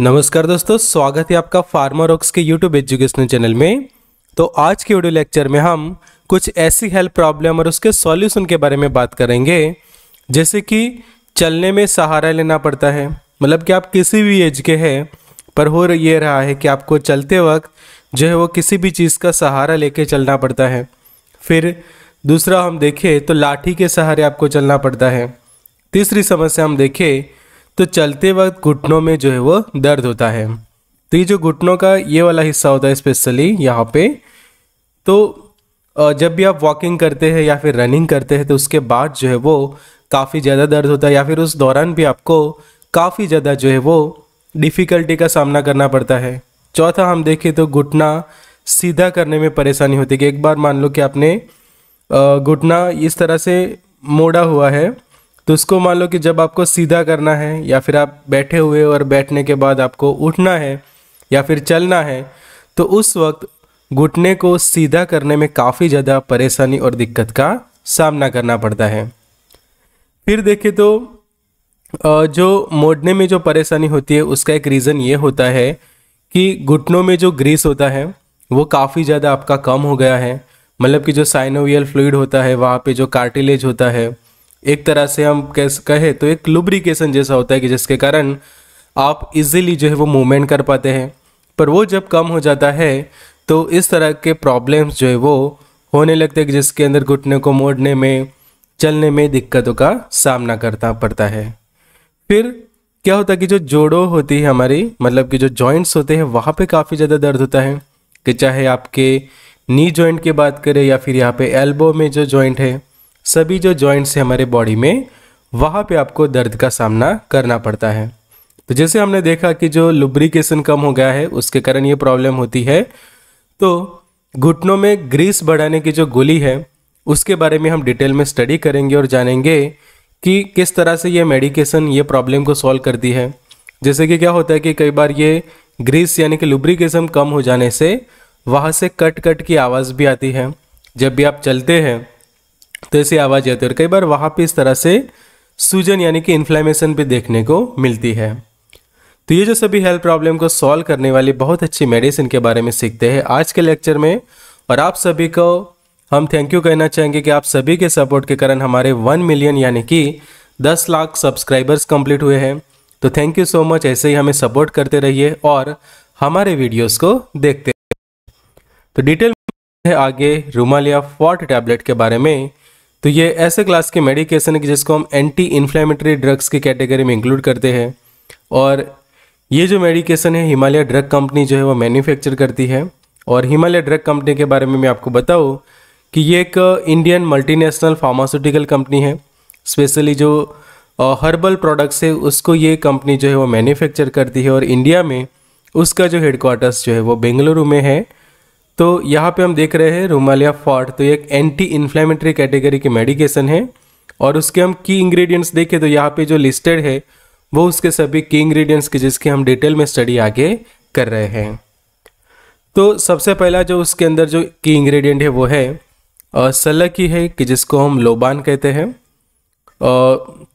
नमस्कार दोस्तों स्वागत है आपका फार्मर ऑक्स के यूट्यूब एजुकेशनल चैनल में तो आज के वीडियो लेक्चर में हम कुछ ऐसी हेल्थ प्रॉब्लम और उसके सॉल्यूशन के बारे में बात करेंगे जैसे कि चलने में सहारा लेना पड़ता है मतलब कि आप किसी भी एज के हैं पर हो ये रहा है कि आपको चलते वक्त जो है वो किसी भी चीज़ का सहारा लेके चलना पड़ता है फिर दूसरा हम देखें तो लाठी के सहारे आपको चलना पड़ता है तीसरी समस्या हम देखें तो चलते वक्त घुटनों में जो है वो दर्द होता है तो ये जो घुटनों का ये वाला हिस्सा होता है स्पेशली यहाँ पे तो जब भी आप वॉकिंग करते हैं या फिर रनिंग करते हैं तो उसके बाद जो है वो काफ़ी ज़्यादा दर्द होता है या फिर उस दौरान भी आपको काफ़ी ज़्यादा जो है वो डिफ़िकल्टी का सामना करना पड़ता है चौथा हम देखें तो घुटना सीधा करने में परेशानी होती है कि एक बार मान लो कि आपने घुटना इस तरह से मोड़ा हुआ है तो इसको मान लो कि जब आपको सीधा करना है या फिर आप बैठे हुए और बैठने के बाद आपको उठना है या फिर चलना है तो उस वक्त घुटने को सीधा करने में काफ़ी ज़्यादा परेशानी और दिक्कत का सामना करना पड़ता है फिर देखें तो जो मोड़ने में जो परेशानी होती है उसका एक रीज़न ये होता है कि घुटनों में जो ग्रीस होता है वो काफ़ी ज़्यादा आपका कम हो गया है मतलब कि जो साइनोवियल फ्लूड होता है वहाँ पे जो कार्टिलेज होता है एक तरह से हम कहें तो एक लुब्रिकेशन जैसा होता है कि जिसके कारण आप इजीली जो है वो मूवमेंट कर पाते हैं पर वो जब कम हो जाता है तो इस तरह के प्रॉब्लम्स जो है वो होने लगते हैं जिसके अंदर घुटने को मोड़ने में चलने में दिक्कतों का सामना करना पड़ता है फिर क्या होता है कि जो जोड़ों होती है हमारी मतलब कि जो जॉइंट्स होते हैं वहाँ पे काफ़ी ज़्यादा दर्द होता है कि चाहे आपके नी जॉइंट की बात करें या फिर यहाँ पे एल्बो में जो जॉइंट है सभी जो जॉइंट्स हैं हमारे बॉडी में वहाँ पे आपको दर्द का सामना करना पड़ता है तो जैसे हमने देखा कि जो लुब्रिकेशन कम हो गया है उसके कारण ये प्रॉब्लम होती है तो घुटनों में ग्रीस बढ़ाने की जो गोली है उसके बारे में हम डिटेल में स्टडी करेंगे और जानेंगे कि किस तरह से ये मेडिकेशन ये प्रॉब्लम को सॉल्व करती है जैसे कि क्या होता है कि कई बार ये ग्रीस यानी कि लुब्रिकेशन कम हो जाने से वहाँ से कट कट की आवाज़ भी आती है जब भी आप चलते हैं तो ऐसी आवाज़ आती है और कई बार वहां पे इस तरह से सूजन यानी कि इन्फ्लेमेशन भी देखने को मिलती है तो ये जो सभी हेल्थ प्रॉब्लम को सॉल्व करने वाली बहुत अच्छी मेडिसिन के बारे में सीखते हैं आज के लेक्चर में और आप सभी को हम थैंक यू कहना चाहेंगे कि आप सभी के सपोर्ट के कारण हमारे वन मिलियन यानी कि दस लाख सब्सक्राइबर्स कंप्लीट हुए हैं तो थैंक यू सो मच ऐसे ही हमें सपोर्ट करते रहिए और हमारे वीडियोस को देखते तो डिटेल है आगे रूमालिया फॉर्ट टैबलेट के बारे में तो ये ऐसे क्लास के मेडिकेशन है जिसको हम एंटी इन्फ्लेमेटरी ड्रग्स की कैटेगरी में इंक्लूड करते हैं और ये जो मेडिकेशन है हिमालय ड्रग कंपनी जो है वो मैन्युफैक्चर करती है और हिमालय ड्रग कंपनी के बारे में मैं आपको बताऊँ कि ये एक इंडियन मल्टीनेशनल फार्मास्यूटिकल कंपनी है स्पेशली जो हर्बल प्रोडक्ट्स है उसको ये कंपनी जो है वो मैन्युफैक्चर करती है और इंडिया में उसका जो हेडक्वार्टर्स जो है वो बेंगलुरु में है तो यहाँ पे हम देख रहे हैं रोमालिया फॉर्ट तो ये एक एंटी इन्फ्लेमेटरी कैटेगरी की मेडिकेशन है और उसके हम की इंग्रेडिएंट्स देखें तो यहाँ पे जो लिस्टेड है वो उसके सभी की इंग्रेडिएंट्स की जिसकी हम डिटेल में स्टडी आगे कर रहे हैं तो सबसे पहला जो उसके अंदर जो की इंग्रेडिएंट है वो है सलक ही है कि जिसको हम लोबान कहते हैं और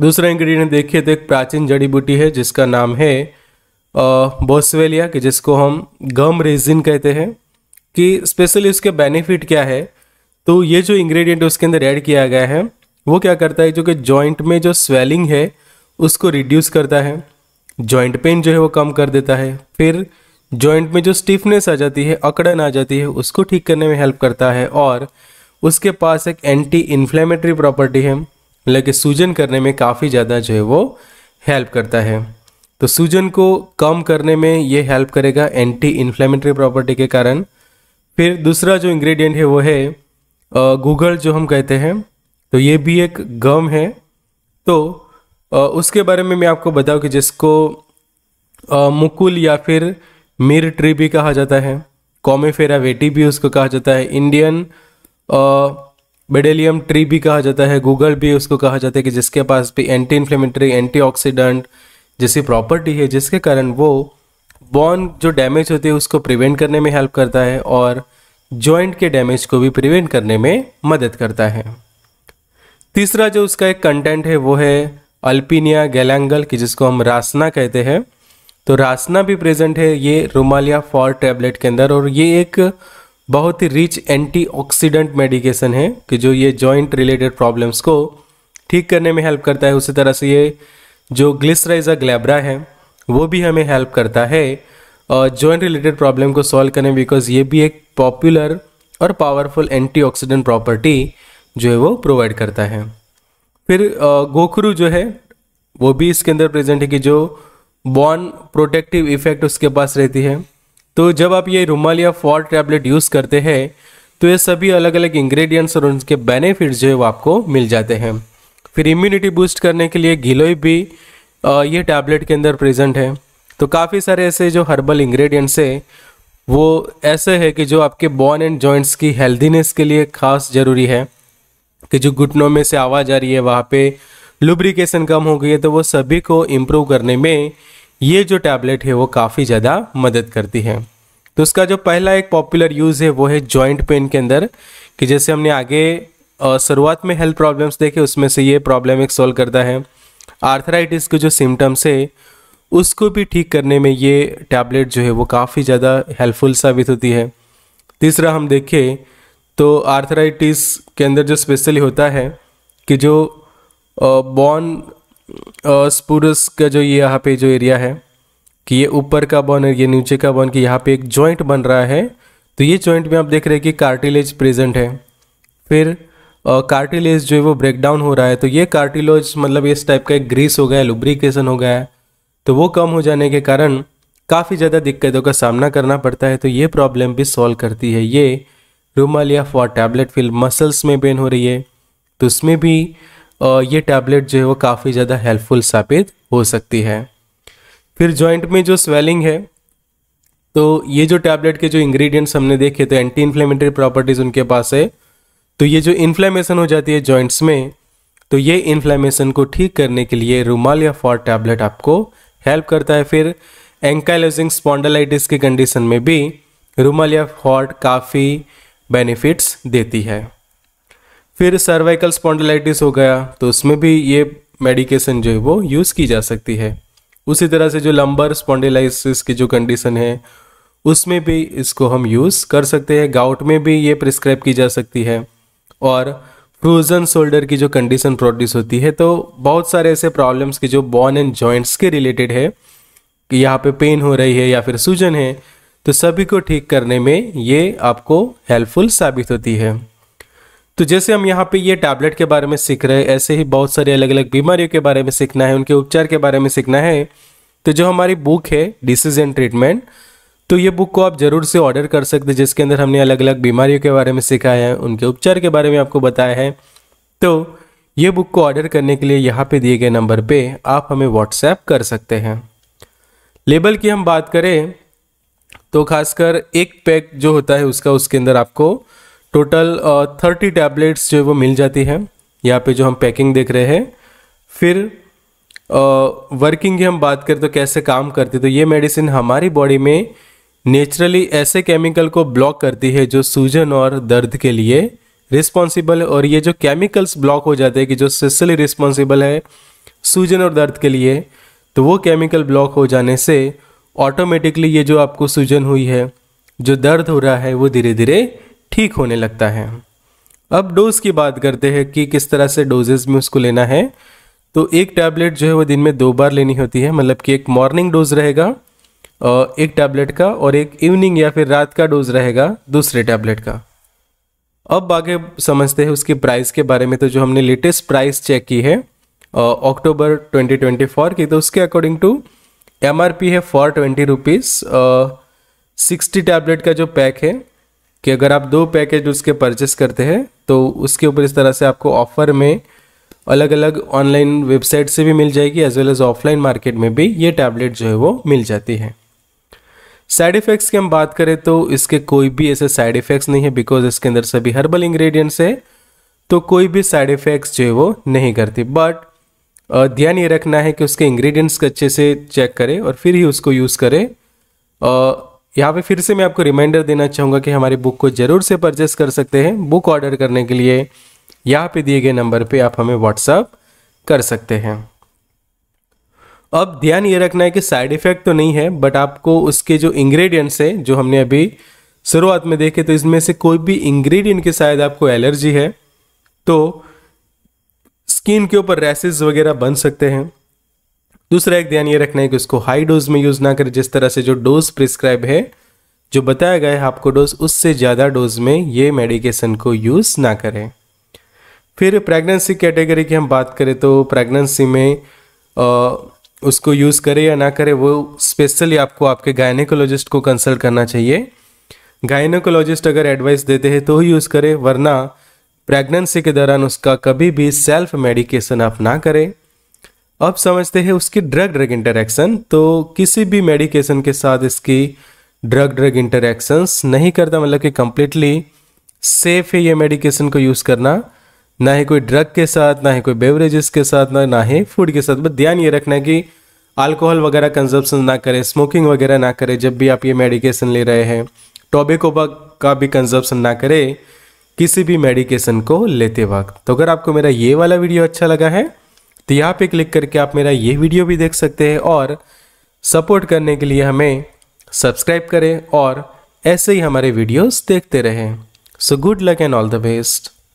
दूसरा इंग्रेडिएंट देखिए तो एक प्राचीन जड़ी बूटी है जिसका नाम है बोसवेलिया कि जिसको हम गम रेजिन कहते हैं कि स्पेशली उसके बेनिफिट क्या है तो ये जो इंग्रेडिएंट उसके अंदर ऐड किया गया है वो क्या करता है जो कि जॉइंट में जो स्वेलिंग है उसको रिड्यूस करता है जॉइंट पेन जो है वो कम कर देता है फिर जॉइंट में जो स्टिफनेस आ जाती है अकड़न आ जाती है उसको ठीक करने में हेल्प करता है और उसके पास एक एंटी इन्फ्लेमेटरी प्रॉपर्टी है मतलब कि सूजन करने में काफ़ी ज़्यादा जो है वो हेल्प करता है तो सूजन को कम करने में ये हेल्प करेगा एंटी इन्फ्लेमेटरी प्रॉपर्टी के कारण फिर दूसरा जो इंग्रेडिएंट है वो है गूगल जो हम कहते हैं तो ये भी एक गम है तो उसके बारे में मैं आपको बताऊँ कि जिसको मुकुल या फिर मिर ट्री भी कहा जाता है कॉमेफेरा वेटी भी उसको कहा जाता है इंडियन बेडेलियम ट्री भी कहा जाता है गूगल भी उसको कहा जाता है कि जिसके पास भी एंटी इन्फ्लेमेटरी एंटीऑक्सीडेंट जैसी प्रॉपर्टी है जिसके कारण वो बॉन जो डैमेज होती है उसको प्रिवेंट करने में हेल्प करता है और जॉइंट के डैमेज को भी प्रिवेंट करने में मदद करता है तीसरा जो उसका एक कंटेंट है वो है अल्पिनिया गैलेंगल की जिसको हम रासना कहते हैं तो रासना भी प्रेजेंट है ये रोमालिया फॉर टैबलेट के अंदर और ये एक बहुत ही रिच एंटीऑक्सीडेंट मेडिकेशन है कि जो ये जॉइंट रिलेटेड प्रॉब्लम्स को ठीक करने में हेल्प करता है उसी तरह से ये जो ग्लिसराइजा ग्लैब्रा है वो भी हमें हेल्प करता है जॉइंट रिलेटेड प्रॉब्लम को सॉल्व करें बिकॉज ये भी एक पॉपुलर और पावरफुल एंटीऑक्सीडेंट प्रॉपर्टी जो है वो प्रोवाइड करता है फिर गोखरू जो है वो भी इसके अंदर प्रेजेंट है कि जो बॉन प्रोटेक्टिव इफेक्ट उसके पास रहती है तो जब आप ये रुमाल या फॉल टैबलेट यूज़ करते हैं तो ये सभी अलग अलग इंग्रेडिएंट्स और उनके बेनिफिट्स जो है वो आपको मिल जाते हैं फिर इम्यूनिटी बूस्ट करने के लिए गिलोई भी ये टैबलेट के अंदर प्रेजेंट है तो काफ़ी सारे ऐसे जो हर्बल इंग्रेडिएंट्स है वो ऐसे है कि जो आपके बॉन एंड जॉइंट्स की हेल्दीनेस के लिए खास ज़रूरी है कि जो घुटनों में से आवाज़ आ रही है वहाँ पे लुब्रिकेशन कम हो गई है तो वो सभी को इम्प्रूव करने में ये जो टैबलेट है वो काफ़ी ज़्यादा मदद करती है तो उसका जो पहला एक पॉपुलर यूज़ है वो है जॉइंट पेन के अंदर कि जैसे हमने आगे शुरुआत में हेल्थ प्रॉब्लम्स देखे उसमें से ये प्रॉब्लम एक सॉल्व करता है आर्थराइटिस के जो सिम्टम्स है उसको भी ठीक करने में ये टैबलेट जो है वो काफ़ी ज़्यादा हेल्पफुल साबित होती है तीसरा हम देखें तो आर्थराइटिस के अंदर जो स्पेशली होता है कि जो बॉन स्पूरस का जो ये यहाँ पे जो एरिया है कि ये ऊपर का बॉन और ये नीचे का बॉन कि यहाँ पे एक जॉइंट बन रहा है तो ये जॉइंट में आप देख रहे हैं कि कार्टिलेज प्रेजेंट है फिर कार्टिलेज जो है वो ब्रेक डाउन हो रहा है तो ये कार्टिलोज मतलब इस टाइप का एक ग्रीस हो गया है लुब्रिकेशन हो गया है तो वो कम हो जाने के कारण काफ़ी ज़्यादा दिक्कतों का सामना करना पड़ता है तो ये प्रॉब्लम भी सॉल्व करती है ये या फॉर टैबलेट फिल मसल्स में पेन हो रही है तो उसमें भी ये टैबलेट जो है वो काफ़ी ज़्यादा हेल्पफुल साबित हो सकती है फिर जॉइंट में जो स्वेलिंग है तो ये जो टैबलेट के जो इंग्रेडिएंट्स हमने देखे तो एंटी इन्फ्लेमेटरी प्रॉपर्टीज़ उनके पास है तो ये जो इन्फ्लेमेशन हो जाती है जॉइंट्स में तो ये इन्फ्लेमेशन को ठीक करने के लिए रूमाल या फॉर टैबलेट आपको हेल्प करता है फिर एंकाइलोजिंग स्पॉन्डलाइटिस की कंडीशन में भी रूमाल या फॉर्ट काफ़ी बेनिफिट्स देती है फिर सर्वाइकल स्पॉन्डलाइटिस हो गया तो उसमें भी ये मेडिकेशन जो है वो यूज़ की जा सकती है उसी तरह से जो लंबर स्पॉन्डिलाइसिस की जो कंडीशन है उसमें भी इसको हम यूज़ कर सकते हैं गाउट में भी ये प्रिस्क्राइब की जा सकती है और फ्रोजन शोल्डर की जो कंडीशन प्रोड्यूस होती है तो बहुत सारे ऐसे प्रॉब्लम्स की जो बॉन एंड जॉइंट्स के रिलेटेड है कि यहाँ पे पेन हो रही है या फिर सूजन है तो सभी को ठीक करने में ये आपको हेल्पफुल साबित होती है तो जैसे हम यहाँ पे ये टैबलेट के बारे में सीख रहे हैं ऐसे ही बहुत सारे अलग अलग बीमारियों के बारे में सीखना है उनके उपचार के बारे में सीखना है तो जो हमारी बुक है डिसीज एंड ट्रीटमेंट तो ये बुक को आप जरूर से ऑर्डर कर सकते हैं जिसके अंदर हमने अलग अलग बीमारियों के बारे में सिखाया है उनके उपचार के बारे में आपको बताया है तो ये बुक को ऑर्डर करने के लिए यहाँ पे दिए गए नंबर पे आप हमें व्हाट्सएप कर सकते हैं लेबल की हम बात करें तो खासकर एक पैक जो होता है उसका उसके अंदर आपको टोटल थर्टी टैबलेट्स जो है वो मिल जाती है यहाँ पे जो हम पैकिंग देख रहे हैं फिर वर्किंग की हम बात करें तो कैसे काम करते तो ये मेडिसिन हमारी बॉडी में नेचुरली ऐसे केमिकल को ब्लॉक करती है जो सूजन और दर्द के लिए रिस्पॉन्सिबल है और ये जो केमिकल्स ब्लॉक हो जाते हैं कि जो सिसली रिस्पॉन्सिबल है सूजन और दर्द के लिए तो वो केमिकल ब्लॉक हो जाने से ऑटोमेटिकली ये जो आपको सूजन हुई है जो दर्द हो रहा है वो धीरे धीरे ठीक होने लगता है अब डोज की बात करते हैं कि किस तरह से डोजेज में उसको लेना है तो एक टैबलेट जो है वो दिन में दो बार लेनी होती है मतलब कि एक मॉर्निंग डोज रहेगा एक टैबलेट का और एक इवनिंग या फिर रात का डोज रहेगा दूसरे टैबलेट का अब आगे समझते हैं उसकी प्राइस के बारे में तो जो हमने लेटेस्ट प्राइस चेक की है अक्टूबर 2024 की तो उसके अकॉर्डिंग टू एम है four twenty rupees sixty tablet का जो पैक है कि अगर आप दो पैकेज उसके परचेस करते हैं तो उसके ऊपर इस तरह से आपको ऑफ़र में अलग अलग ऑनलाइन वेबसाइट से भी मिल जाएगी as well as offline market में भी ये टैबलेट जो है वो मिल जाती है साइड इफ़ेक्ट्स की हम बात करें तो इसके कोई भी ऐसे साइड इफ़ेक्ट्स नहीं है बिकॉज इसके अंदर सभी हर्बल इंग्रेडिएंट्स है तो कोई भी साइड इफ़ेक्ट्स जो है वो नहीं करती बट ध्यान ये रखना है कि उसके इंग्रेडिएंट्स अच्छे से चेक करें और फिर ही उसको यूज़ करें यहाँ पे फिर से मैं आपको रिमाइंडर देना चाहूँगा कि हमारी बुक को ज़रूर से परचेस कर सकते हैं बुक ऑर्डर करने के लिए यहाँ पे दिए गए नंबर पे आप हमें व्हाट्सअप कर सकते हैं अब ध्यान ये रखना है कि साइड इफेक्ट तो नहीं है बट आपको उसके जो इंग्रेडिएंट्स हैं जो हमने अभी शुरुआत में देखे तो इसमें से कोई भी इंग्रेडिएंट के शायद आपको एलर्जी है तो स्किन के ऊपर रैसेस वगैरह बन सकते हैं दूसरा एक ध्यान ये रखना है कि उसको हाई डोज में यूज़ ना करें जिस तरह से जो डोज प्रिस्क्राइब है जो बताया गया है आपको डोज उससे ज़्यादा डोज में ये मेडिकेशन को यूज़ ना करें फिर प्रेगनेंसी कैटेगरी की हम बात करें तो प्रेगनेंसी में आ, उसको यूज़ करे या ना करे वो स्पेशली आपको आपके गायनेकोलॉजिस्ट को कंसल्ट करना चाहिए गायनेकोलॉजिस्ट अगर एडवाइस देते हैं तो ही यूज़ करें वरना प्रेगनेंसी के दौरान उसका कभी भी सेल्फ मेडिकेशन आप ना करें अब समझते हैं उसकी ड्रग ड्रग इंटरेक्शन तो किसी भी मेडिकेशन के साथ इसकी ड्रग ड्रग इंटरेक्शंस नहीं करता मतलब कि कम्प्लीटली सेफ है ये मेडिकेशन को यूज़ करना ना ही कोई ड्रग के साथ ना ही कोई बेवरेजेस के साथ ना ना ही फूड के साथ बस ध्यान ये रखना है कि अल्कोहल वगैरह कंजप्शन ना करें स्मोकिंग वगैरह ना करें जब भी आप ये मेडिकेशन ले रहे हैं टोबेको का भी कंजप्शन ना करें किसी भी मेडिकेशन को लेते वक्त तो अगर आपको मेरा ये वाला वीडियो अच्छा लगा है तो यहाँ पे क्लिक करके आप मेरा ये वीडियो भी देख सकते हैं और सपोर्ट करने के लिए हमें सब्सक्राइब करें और ऐसे ही हमारे वीडियोस देखते रहें so good luck and all the best